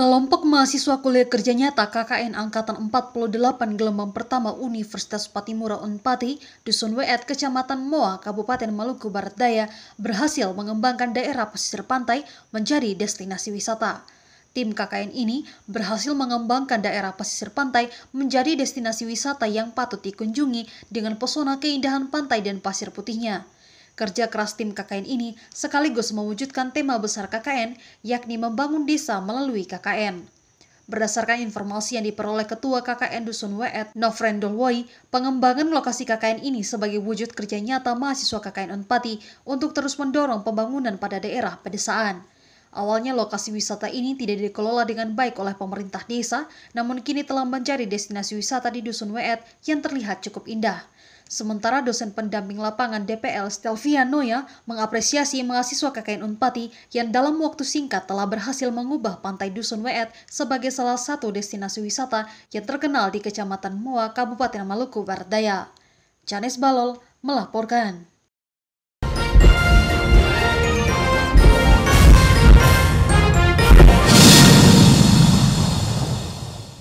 Kelompok mahasiswa kuliah kerja nyata KKN Angkatan 48 gelombang pertama Universitas Patimura Unpati, Dusun Weet, Kecamatan Moa, Kabupaten Maluku Barat Daya, berhasil mengembangkan daerah pesisir pantai menjadi destinasi wisata. Tim KKN ini berhasil mengembangkan daerah pesisir pantai menjadi destinasi wisata yang patut dikunjungi dengan pesona keindahan pantai dan pasir putihnya. Kerja keras tim KKN ini sekaligus mewujudkan tema besar KKN, yakni membangun desa melalui KKN. Berdasarkan informasi yang diperoleh Ketua KKN Dusun Weet, Nofren Dolwoi, pengembangan lokasi KKN ini sebagai wujud kerja nyata mahasiswa KKN Unpati untuk terus mendorong pembangunan pada daerah pedesaan. Awalnya lokasi wisata ini tidak dikelola dengan baik oleh pemerintah desa, namun kini telah menjadi destinasi wisata di Dusun Weet yang terlihat cukup indah. Sementara dosen pendamping lapangan DPL Stelvia Noya mengapresiasi mahasiswa KKN Unpati yang dalam waktu singkat telah berhasil mengubah Pantai Dusun Weet sebagai salah satu destinasi wisata yang terkenal di Kecamatan Moa, Kabupaten Maluku Barat Daya. Janes Balol melaporkan.